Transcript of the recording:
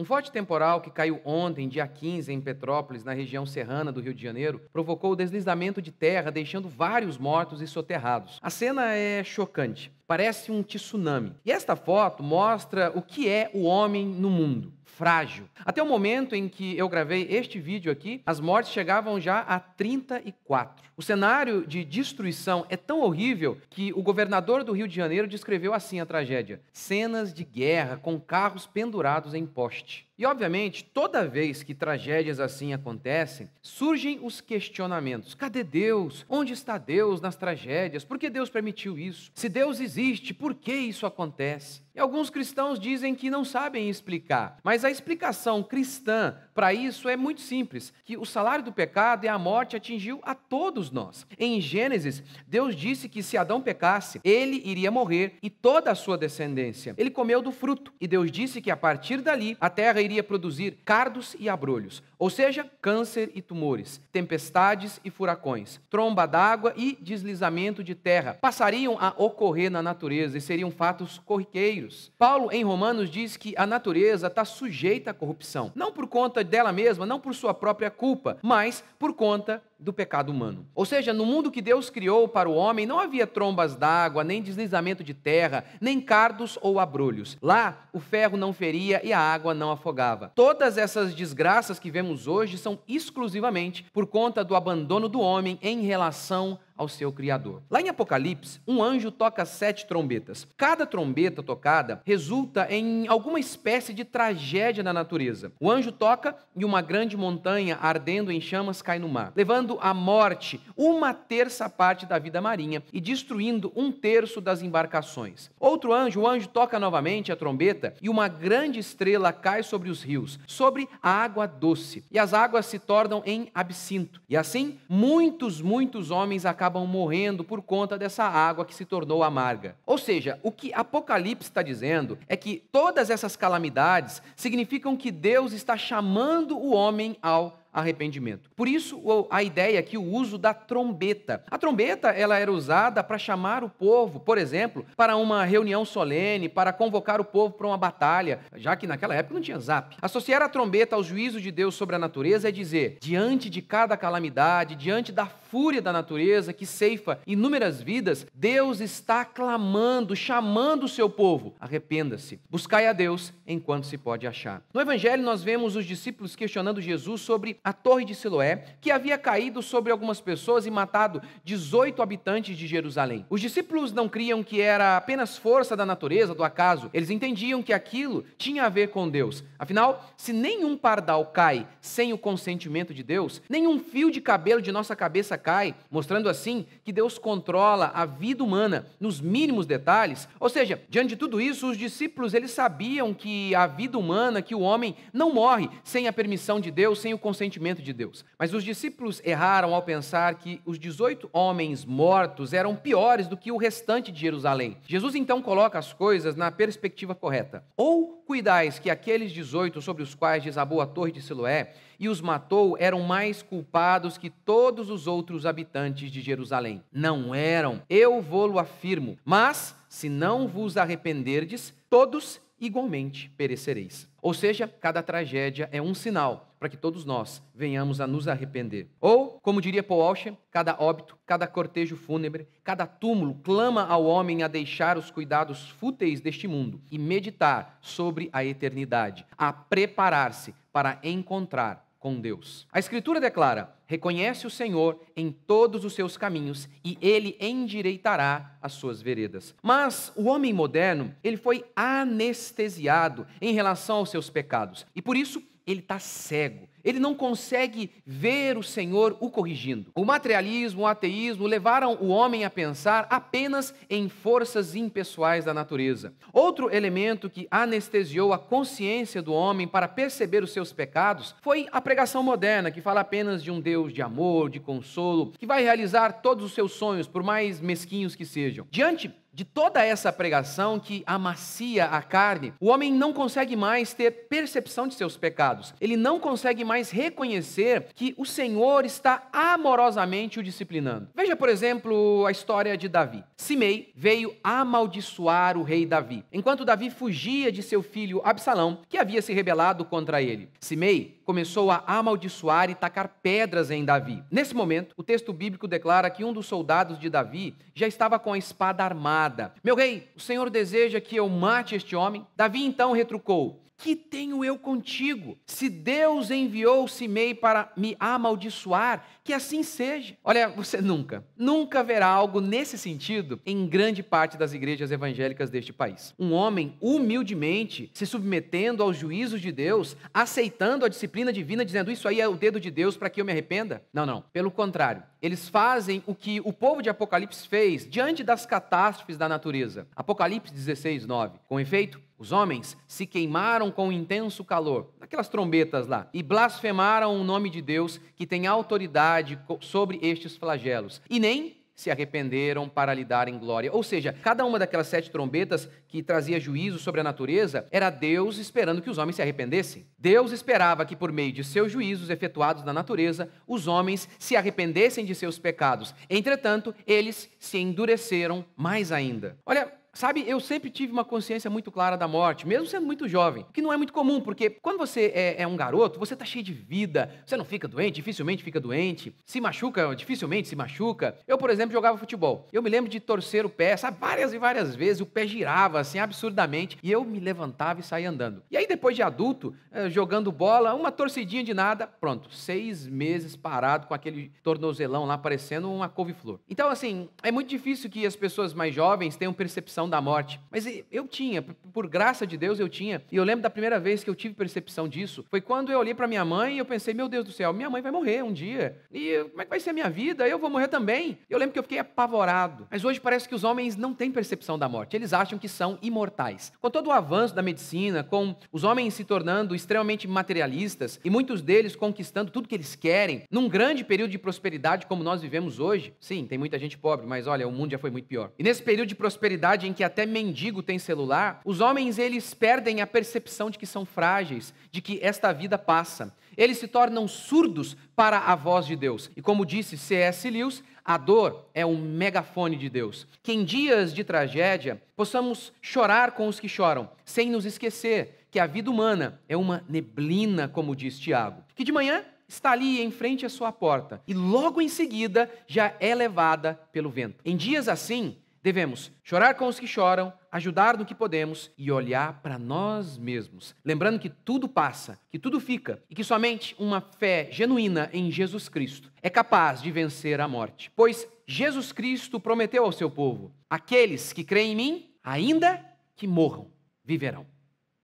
Um forte temporal que caiu ontem, dia 15, em Petrópolis, na região serrana do Rio de Janeiro, provocou o deslizamento de terra, deixando vários mortos e soterrados. A cena é chocante. Parece um tsunami. E esta foto mostra o que é o homem no mundo. Frágil. Até o momento em que eu gravei este vídeo aqui, as mortes chegavam já a 34. O cenário de destruição é tão horrível que o governador do Rio de Janeiro descreveu assim a tragédia: cenas de guerra com carros pendurados em poste. E, obviamente, toda vez que tragédias assim acontecem, surgem os questionamentos: cadê Deus? Onde está Deus nas tragédias? Por que Deus permitiu isso? Se Deus existe, por que isso acontece? E alguns cristãos dizem que não sabem explicar, mas a explicação cristã para isso é muito simples, que o salário do pecado e a morte atingiu a todos nós. Em Gênesis, Deus disse que se Adão pecasse, ele iria morrer e toda a sua descendência. Ele comeu do fruto e Deus disse que a partir dali a terra iria produzir cardos e abrolhos, ou seja, câncer e tumores, tempestades e furacões, tromba d'água e deslizamento de terra. Passariam a ocorrer na natureza e seriam fatos corriqueiros Paulo, em Romanos, diz que a natureza está sujeita à corrupção, não por conta dela mesma, não por sua própria culpa, mas por conta do pecado humano. Ou seja, no mundo que Deus criou para o homem não havia trombas d'água, nem deslizamento de terra, nem cardos ou abrolhos. Lá o ferro não feria e a água não afogava. Todas essas desgraças que vemos hoje são exclusivamente por conta do abandono do homem em relação ao seu Criador. Lá em Apocalipse, um anjo toca sete trombetas. Cada trombeta tocada resulta em alguma espécie de tragédia na natureza. O anjo toca e uma grande montanha ardendo em chamas cai no mar, levando levando à morte uma terça parte da vida marinha e destruindo um terço das embarcações. Outro anjo, o anjo toca novamente a trombeta e uma grande estrela cai sobre os rios, sobre a água doce, e as águas se tornam em absinto. E assim, muitos, muitos homens acabam morrendo por conta dessa água que se tornou amarga. Ou seja, o que Apocalipse está dizendo é que todas essas calamidades significam que Deus está chamando o homem ao arrependimento. Por isso, a ideia aqui, o uso da trombeta. A trombeta ela era usada para chamar o povo, por exemplo, para uma reunião solene, para convocar o povo para uma batalha, já que naquela época não tinha zap. Associar a trombeta ao juízo de Deus sobre a natureza é dizer, diante de cada calamidade, diante da fúria da natureza que ceifa inúmeras vidas, Deus está clamando, chamando o seu povo: arrependa-se, buscai a Deus enquanto se pode achar. No Evangelho, nós vemos os discípulos questionando Jesus sobre a torre de Siloé, que havia caído sobre algumas pessoas e matado 18 habitantes de Jerusalém. Os discípulos não criam que era apenas força da natureza, do acaso, eles entendiam que aquilo tinha a ver com Deus. Afinal, se nenhum pardal cai sem o consentimento de Deus, nenhum fio de cabelo de nossa cabeça cai, mostrando assim que Deus controla a vida humana nos mínimos detalhes. Ou seja, diante de tudo isso, os discípulos eles sabiam que a vida humana, que o homem não morre sem a permissão de Deus, sem o consentimento de Deus. Mas os discípulos erraram ao pensar que os 18 homens mortos eram piores do que o restante de Jerusalém. Jesus então coloca as coisas na perspectiva correta. Ou cuidais que aqueles 18 sobre os quais desabou a torre de Siloé e os matou eram mais culpados que todos os outros os habitantes de Jerusalém. Não eram, eu vou-lo afirmo. Mas, se não vos arrependerdes, todos igualmente perecereis. Ou seja, cada tragédia é um sinal para que todos nós venhamos a nos arrepender. Ou, como diria Paul Washer, cada óbito, cada cortejo fúnebre, cada túmulo clama ao homem a deixar os cuidados fúteis deste mundo e meditar sobre a eternidade, a preparar-se para encontrar com Deus. A Escritura declara: reconhece o Senhor em todos os seus caminhos e ele endireitará as suas veredas. Mas o homem moderno, ele foi anestesiado em relação aos seus pecados e por isso ele está cego. Ele não consegue ver o Senhor o corrigindo. O materialismo, o ateísmo levaram o homem a pensar apenas em forças impessoais da natureza. Outro elemento que anestesiou a consciência do homem para perceber os seus pecados foi a pregação moderna, que fala apenas de um Deus de amor, de consolo, que vai realizar todos os seus sonhos, por mais mesquinhos que sejam. Diante de toda essa pregação que amacia a carne, o homem não consegue mais ter percepção de seus pecados. Ele não consegue mais reconhecer que o Senhor está amorosamente o disciplinando. Veja, por exemplo, a história de Davi. Simei veio amaldiçoar o rei Davi, enquanto Davi fugia de seu filho Absalão, que havia se rebelado contra ele. Simei começou a amaldiçoar e tacar pedras em Davi. Nesse momento, o texto bíblico declara que um dos soldados de Davi já estava com a espada armada meu rei, o Senhor deseja que eu mate este homem? Davi então retrucou: Que tenho eu contigo? Se Deus enviou Simei para me amaldiçoar, que assim seja. Olha, você nunca, nunca verá algo nesse sentido em grande parte das igrejas evangélicas deste país. Um homem humildemente se submetendo aos juízos de Deus, aceitando a disciplina divina, dizendo isso aí é o dedo de Deus para que eu me arrependa? Não, não. Pelo contrário, eles fazem o que o povo de Apocalipse fez diante das catástrofes da natureza. Apocalipse 16, 9. Com efeito, os homens se queimaram com intenso calor, aquelas trombetas lá, e blasfemaram o nome de Deus que tem autoridade sobre estes flagelos, e nem se arrependeram para lhe darem glória. Ou seja, cada uma daquelas sete trombetas que trazia juízo sobre a natureza era Deus esperando que os homens se arrependessem. Deus esperava que, por meio de seus juízos efetuados na natureza, os homens se arrependessem de seus pecados. Entretanto, eles se endureceram mais ainda. Olha Sabe, eu sempre tive uma consciência muito clara da morte, mesmo sendo muito jovem, o que não é muito comum, porque quando você é, é um garoto, você tá cheio de vida, você não fica doente, dificilmente fica doente, se machuca, dificilmente se machuca. Eu, por exemplo, jogava futebol. Eu me lembro de torcer o pé, sabe, várias e várias vezes, o pé girava assim absurdamente, e eu me levantava e saía andando. E aí, depois de adulto, eh, jogando bola, uma torcidinha de nada, pronto, seis meses parado com aquele tornozelão lá parecendo uma couve-flor. Então, assim, é muito difícil que as pessoas mais jovens tenham percepção da morte. Mas eu tinha, por graça de Deus eu tinha. E eu lembro da primeira vez que eu tive percepção disso, foi quando eu olhei para minha mãe e eu pensei, meu Deus do céu, minha mãe vai morrer um dia. E como é que vai ser a minha vida? Eu vou morrer também. Eu lembro que eu fiquei apavorado. Mas hoje parece que os homens não têm percepção da morte. Eles acham que são imortais. Com todo o avanço da medicina, com os homens se tornando extremamente materialistas e muitos deles conquistando tudo que eles querem, num grande período de prosperidade como nós vivemos hoje. Sim, tem muita gente pobre, mas olha, o mundo já foi muito pior. E nesse período de prosperidade em que até mendigo tem celular, os homens eles perdem a percepção de que são frágeis, de que esta vida passa. Eles se tornam surdos para a voz de Deus. E como disse C.S. Lewis, a dor é um megafone de Deus. Que em dias de tragédia possamos chorar com os que choram, sem nos esquecer que a vida humana é uma neblina, como diz Tiago, que de manhã está ali em frente à sua porta e logo em seguida já é levada pelo vento. Em dias assim, Devemos chorar com os que choram, ajudar no que podemos e olhar para nós mesmos, lembrando que tudo passa, que tudo fica e que somente uma fé genuína em Jesus Cristo é capaz de vencer a morte. Pois Jesus Cristo prometeu ao seu povo: aqueles que creem em mim, ainda que morram, viverão.